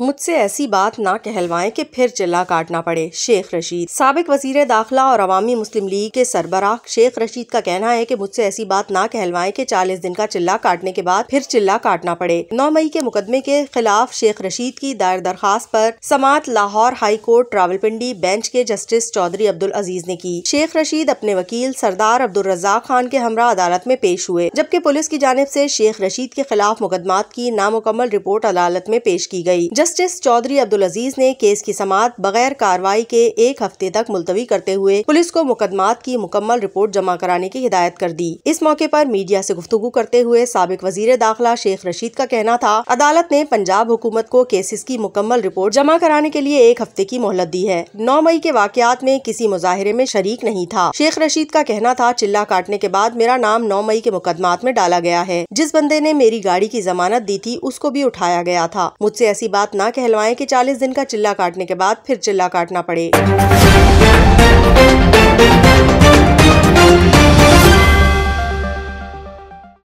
मुझसे ऐसी बात ना कहलवाएं कि फिर चिल्ला काटना पड़े शेख रशीद सबक वजीर दाखिला और अवामी मुस्लिम लीग के सरबराह शेख रशीद का कहना है कि मुझसे ऐसी बात ना कहलवाएं कि 40 दिन का चिल्ला काटने के बाद फिर चिल्ला काटना पड़े 9 मई के मुकदमे के खिलाफ शेख रशीद की दायर दरखास्त पर समात Lahore high court Rawalpindi bench के जस्टिस चौधरी अब्दुल अजीज ने की शेख रशीद अपने वकील सरदार अब्दुल रजाक खान के हमरा अदालत में पेश हुए जबकि पुलिस की जानब ऐसी शेख रशीद के खिलाफ मुकदमा की नामुकम्मल रिपोर्ट अदालत में पेश की गयी जस्टिस चौधरी अब्दुल अजीज ने केस की समात बगैर कार्रवाई के एक हफ्ते तक मुलतवी करते हुए पुलिस को मुकदमात की मुकम्मल रिपोर्ट जमा कराने की हिदायत कर दी इस मौके पर मीडिया से गुफ्तु करते हुए सबक वजीर दाखिला शेख रशीद का कहना था अदालत ने पंजाब हुकूमत को केसेस की मुकम्मल रिपोर्ट जमा कराने के लिए एक हफ्ते की मोहलत दी है नौ मई के वाकत में किसी मुजाहरे में शरीक नहीं था शेख रशीद का कहना था चिल्ला काटने के बाद मेरा नाम नौ मई के मुकदमात में डाला गया है जिस बंदे ने मेरी गाड़ी की जमानत दी थी उसको भी उठाया गया था मुझसे ऐसी बात ना कहलवाएं कि 40 दिन का चिल्ला काटने के बाद फिर चिल्ला काटना पड़े